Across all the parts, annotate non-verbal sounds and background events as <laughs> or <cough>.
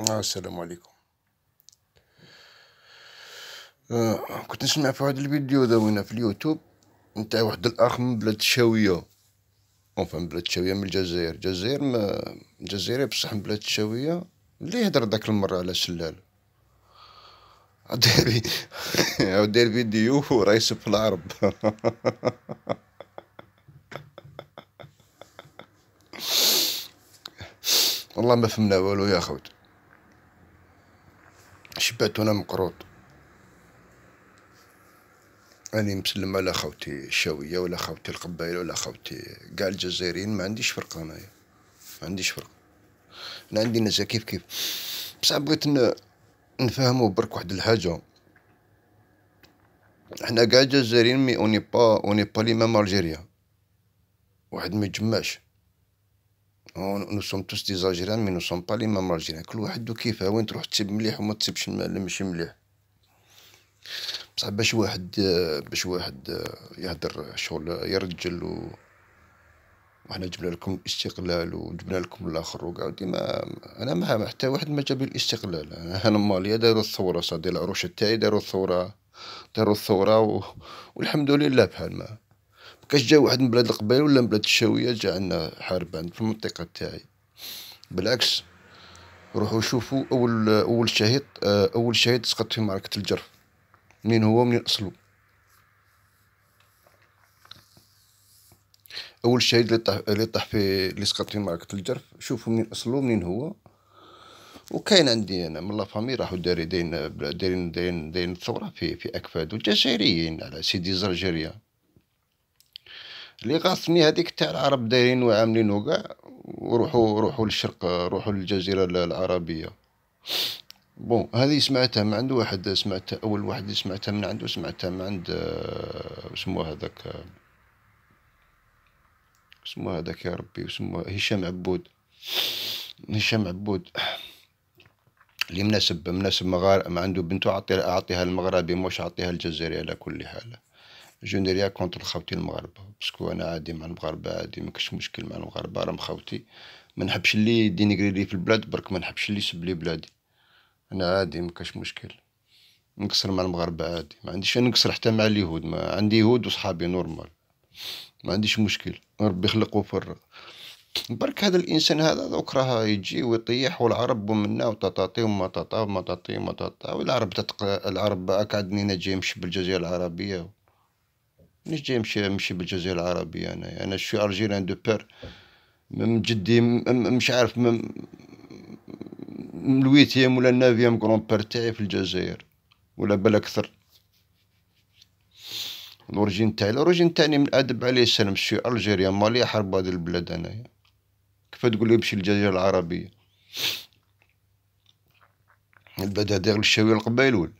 آه، السلام عليكم آه كنت نسمع في هذا الفيديو ذا في اليوتيوب نتاع واحد الاخ من بلاد الشاويه اونفا من بلاد الشاويه من الجزائر الجزائر ما الجزائر بصح من بلاد الشاويه اللي يهضر داك المره على سلال داير <laughs> داير فيديو رئيس في العرب <laughs> والله ما فهمنا والو يا خوت شباتونا مقروط راني مسلم على خوتي الشاويه ولا خوتي القبائل ولا خوتي كاع الجزائريين ما عنديش فرق انايا ما عنديش فرق انا عندي ناس كيف كيف بصح بغيت نفهمو برك واحد الحاجه حنا كاع الجزائريين مي اوني با اوني با لي ميم الجيريا واحد ما يجمعش نو سوم توس دي مي نو سوم با لي مام لاجيريان كل واحد كيفاه وين تروح تسيب مليح وما تسيبش ماشي مليح بصح باش واحد باش واحد يهدر شغل يرجل و وحنا جبنا لكم الاستقلال وجبنا لكم الاخر وكاع ديما انا ما حتى واحد ما جاب الاستقلال انا ماليا داروا الثوره صادي العروش تاعي داروا الثوره داروا الثوره و... والحمد لله بحال ما كاش جا واحد من بلاد القبائل ولا من بلاد الشاويه جا عندنا حارب عند في المنطقه تاعي بالعكس روحوا شوفوا اول اول شهيد آه، اول شهيد سقط في معركه الجرف منين هو منين اصله اول شهيد اللي طاح اللي طاح في اللي سقط في معركه الجرف شوفوا منين اصله منين هو وكاين عندي انا من لافامي راحوا داري دايرين دايرين دايرين دايرين ثوره في في اكفاد وجزائريين على سيدي الجزائريه اللي خاصني هذيك تاع العرب دايرين وعاملين وكاع وروحوا روحوا للشرق روحوا للجزيره العربيه بون هذه سمعتها من عند واحد سمعتها اول واحد سمعتها من عنده سمعتها من عند اسمه آه، هذاك اسمه آه، هذاك يا ربي اسمه هشام عبود هشام عبود اللي مناسب مناسب مغار ما عنده بنته اعطيها المغربي مش اعطيها الجزائري على كل حال جو نيريا كونتر خاوتي المغاربه باسكو انا عادي مع المغاربه عادي ما كاش مشكل مع المغاربه راهم خاوتي ما نحبش اللي يدينيغري لي في البلاد برك ما نحبش اللي يسب لي بلادي انا عادي ما كاش مشكل نكسر مع المغاربه عادي ما عنديش انا نكسر حتى مع اليهود ما عندي يهود وصحابي نورمال ما عنديش مشكل ربي خلق فر برك هذا الانسان هذا دوك راه يجي ويطيح والعرب ومنا وطاطاطي وما طاطا وما طاطي وما طاطا والعرب تتق... العرب اكعدني انا جاي مش بالجزيره العربيه مش جاي نمشي نمشي بالجزيره العربيه انا انا شو ارجيلان دو بير من جدي مش عارف من الويتيام ولا النافيام كرون بير تاعي في الجزائر ولا بل اكثر الاوريجين تاعي الاوريجين تاعي من ادب عليه السلام شو الجيريا مالي حرب هذه البلاد انايا كيف تقول لي مشي للجزيره العربيه البدا داير الشاوي القبايل ولا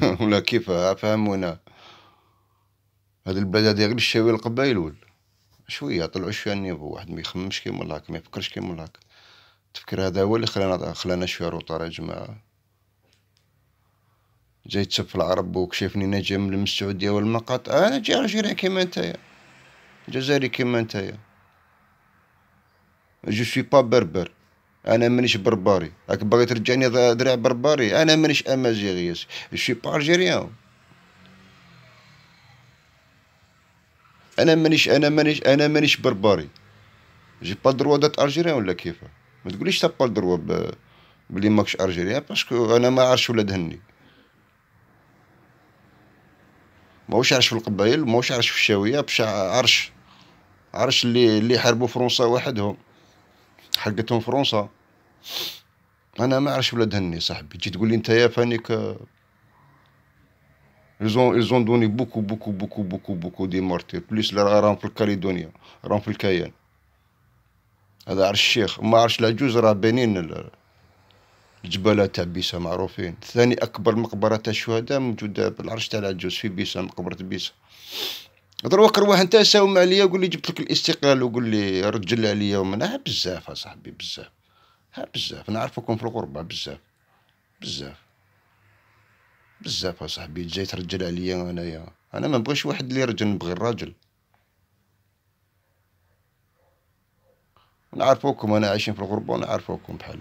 <laughs> ولا كيفاه فهمونا هاد البلاد غير الشاوي القبايل ول شويه طلعوا شويه النيفو واحد ما يخممش كيما الهاك ما يفكرش كيما الهاك التفكير هذا هو اللي خلانا خلانا شويه روطار يا جماعه جاي تسب في العرب وكشفني انا جاي من السعوديه والمقاطع انا جاي الجيري كيما نتايا جزائري كيما نتايا جو سوي با بربر انا مانيش برباري راك باغي ترجعني دراع برباري انا مانيش امازيغي شي با الجيريان انا مانيش انا مانيش انا مانيش برباري جي با دروا دات الجيريان ولا كيف ما تقوليش تا با دروا بلي ماكش الجيريان باسكو انا ما عارفش ولا دهني ماهوش عرش في القبائل ماهوش عرش في الشاويه بشا عرش عرش اللي اللي حاربوا فرنسا وحدهم حقتهم فرنسا انا ما عرفش ولاد هني صاحبي تجي تقول لي انت يا فانيك ايزون دوني بوكو بوكو بوكو بوكو بوكو beaucoup des mortiers plus راهم في الكاليدونيا راهم في الكيان هذا عرش الشيخ ما عرش العجوز راه بنين الجبالة تاع بيسا معروفين ثاني اكبر مقبره تاع الشهداء موجوده بالعرش تاع العجوز في بيسا مقبره بيسا وكر واحد نتا ساوم عليا وقول لي جبت لك الاستقلال وقول لي رجل عليا ومن بزاف اصاحبي بزاف ها بزاف نعرفكم في الغربه بزاف بزاف بزاف اصاحبي جاي ترجل عليا انايا انا ما نبغيش واحد اللي رجل نبغي الراجل نعرفوكم انا عايشين في الغربه ونعرفوكم بحال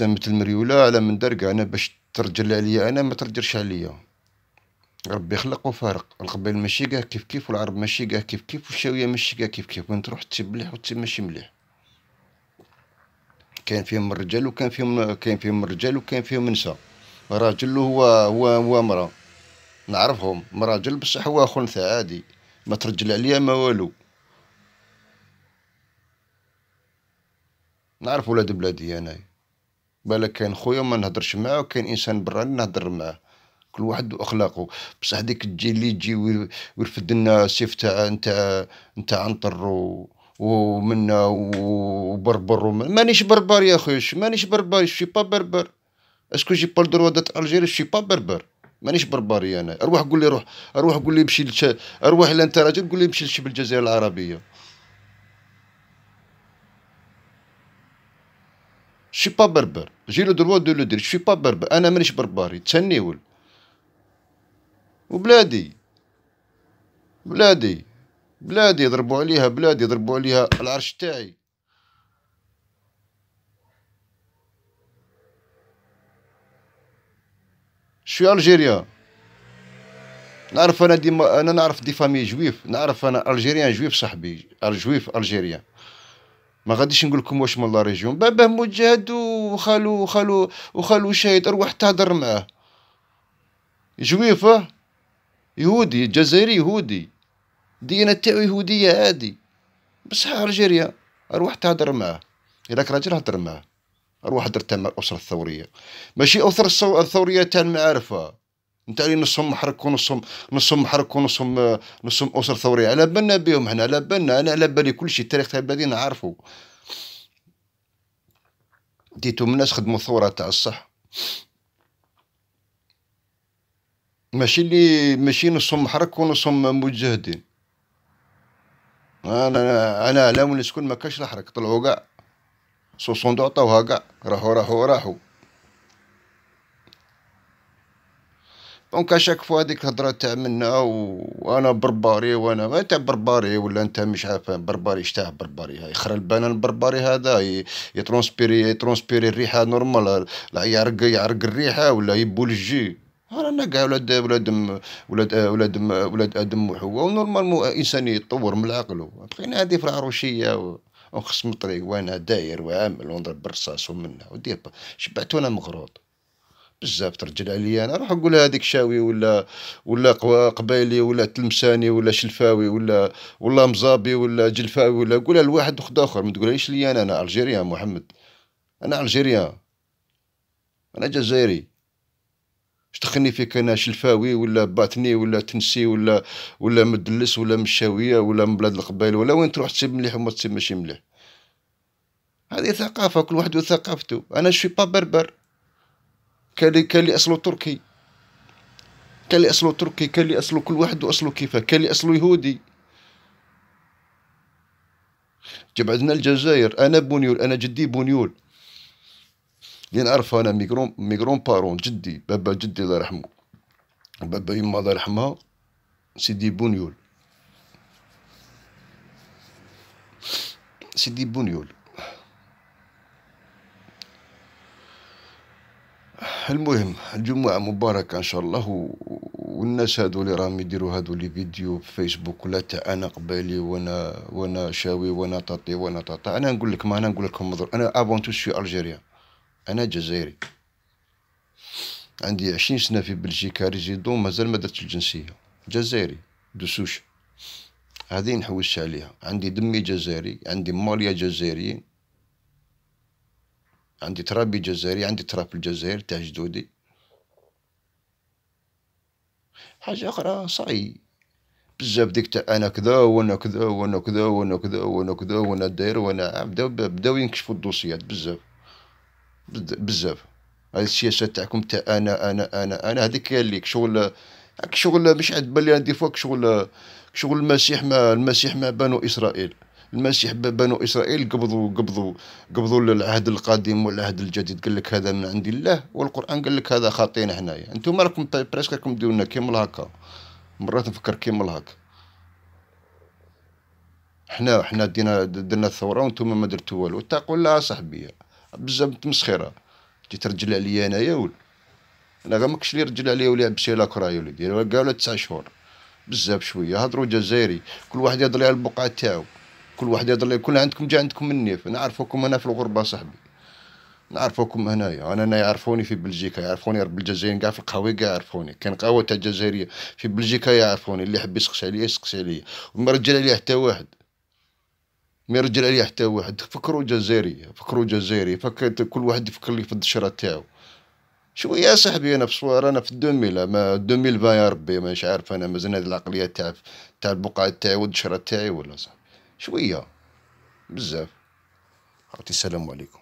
مثل مريولا على من درك أنا باش ترجل عليا أنا ما ترجلش عليا ربي خلق وفارق القبائل ماشي كاع كيف كيف والعرب ماشي كاع كيف كيف والشاويه ماشي كاع كيف كيف وين تروح تسيب مليح وتسيب ماشي مليح كاين فيهم الرجال وكان فيهم كاين فيهم الرجال وكان فيهم النساء راجل هو هو هو مرا نعرفهم مراجل بصح هو اخو نتا عادي ما ترجل عليا ما والو نعرف ولاد بلادي انايا بالك كان خويا ما نهضرش معاه وكاين انسان براني نهضر معاه كل واحد واخلاقه بصح هذيك تجي اللي تجي ويرفد لنا السيف تاع نتاع نتاع عنطر و... ومنا وبربر ومن... مانيش بربر يا خويا مانيش بربر شي با بربر اسكو جي با دروا دات الجيري شي با بربر مانيش بربري انا اروح قول لي روح اروح قول لي مشي لش... اروح الى انت راجل قول لي مشي لشبل الجزائر العربيه شي با بربر جي لو دروا دو لو دير شي با بربر انا مانيش بربري تسنيول وبلادي بلادي بلادي يضربوا عليها بلادي يضربوا عليها العرش تاعي شو الجيريا نعرف انا ديما انا نعرف دي فامي جويف نعرف انا الجيريان جويف صاحبي الجويف الجيريان ما غاديش نقول لكم واش من لا ريجيون باباه مجاهد وخالو وخالو وخالو شاهد روح تهضر معاه جويفه يهودي جزائري يهودي دينا تاعو يهودية عادي بصح الجيريا اروح تهدر معاه إلاك راجل هدر معاه اروح هدرت مع الأسرة الثورية ماشي أسرة الثورية تاع المعارفة نتاع اللي نصهم محرك ونصهم نصهم محرك ونصهم نصهم أسرة ثورية على بالنا بهم حنا على بالنا أنا على بالي كل شيء التاريخ تاع بلادي نعرفو ديتو من الناس خدموا الثورة تاع الصح ماشي اللي ماشي نصهم محرك ونصهم مجاهدين انا انا على وين شكون ما كاش الحرك طلعوا كاع سوسوندو عطاوها كاع راحوا راحوا راحوا دونك اشاك فوا هذيك الهضره تاع منا وانا برباري وانا ما تاع برباري ولا انت مش عارف برباري اشتاه برباري هاي خرى البنان البرباري هذا يترونسبيري يترونسبيري الريحه نورمال يعرق يعرق الريحه ولا يبول الجي رانا كاع ولاد ولاد ولاد آه، ولاد ولاد ادم وحواء ونورمالمون انسان يتطور من عقله بقينا هذه في العروشيه ونخصم الطريق وانا داير وعامل ونضرب بالرصاص ومنا ودير وانا مغروض بزاف ترجل عليا انا روح نقول هذيك شاوي ولا ولا قبايلي ولا تلمساني ولا شلفاوي ولا ولا مزابي ولا جلفاوي ولا قولها لواحد وخد اخر ما تقولهاش لي انا انا الجيريان محمد انا الجيريان انا جزائري اش تخني فيك انا شلفاوي ولا باتني ولا تنسي ولا ولا مدلس ولا مشاويه ولا من بلاد القبائل ولا وين تروح تسيب مليح وما تسيب ماشي مليح هذه ثقافه كل واحد وثقافته انا شوي با بربر كالي كالي اصله تركي كالي لي اصله تركي كالي لي اصله كل واحد واصله كيفه كالي لي اصله يهودي جاب الجزائر انا بونيول انا جدي بونيول اللي نعرفها انا ميكرون ميكرون بارون جدي بابا جدي الله يرحمه بابا يما الله يرحمها سيدي بونيول سيدي بونيول المهم الجمعة مباركة إن شاء الله والناس هادو اللي راهم يديروا هادو لي فيديو في فيسبوك ولا تاع أنا قبالي وأنا وأنا شاوي وأنا طاطي وأنا طاطا أنا نقول لك ما أنا نقول لكم أنا أفون تو سو ألجيريان أنا جزائري عندي عشرين سنة في بلجيكا ريزيدون مازال ما درتش الجنسية جزائري دو سوش هذه نحوس عليها عندي دمي جزائري عندي ماليا جزائري عندي ترابي جزائري عندي تراب الجزائر تاع جدودي حاجة أخرى صاي بزاف ديك تاع أنا كذا وأنا كذا وأنا كذا وأنا كذا وأنا كذا وأنا داير وأنا بداو بداو ينكشفوا الدوسيات بزاف بزاف هاد السياسات تاعكم تاع انا انا انا انا هذيك هي اللي شغل شغل مش عاد بان لي دي فوا شغل شغل المسيح ما المسيح ما بنو اسرائيل المسيح بنو اسرائيل قبضوا قبضوا قبضوا العهد القديم والعهد الجديد قال لك هذا من عند الله والقران قال لك هذا خاطينا حنايا انتم راكم برسك راكم ديرونا كيما هكا مرات نفكر كيما هكا حنا حنا دينا درنا الثوره وانتم ما درتوا والو تقول لا صاحبي بزاف التمسخيره ترجل عليا انايا ول انا غير ماكش لي رجل عليا ولا بشي لاكراي ولا دير كاع تسع شهور بزاف شويه هضروا جزائري كل واحد يهضر على البقعه تاعو كل واحد يهضر لي كل عندكم جا عندكم النيف نعرفوكم انا في الغربه صاحبي نعرفوكم هنايا انا انا يعرفوني في بلجيكا يعرفوني رب الجزائر كاع في القهوه كاع يعرفوني كان قهوه تاع الجزائريه في بلجيكا يعرفوني اللي حب يسقس عليا يسقس عليا وما رجل عليا حتى واحد ما يرجع عليه حتى واحد فكروا جزائري فكروا جزائري فكرت كل واحد يفكر لي في الدشره تاعو شو يا صاحبي انا في صوار انا في 2000 ما 2000 يا ربي مش عارف انا مازال هذه العقليه تاع تاع البقعه تاعي والدشره تاعي ولا صاحبي شويه بزاف عطي السلام عليكم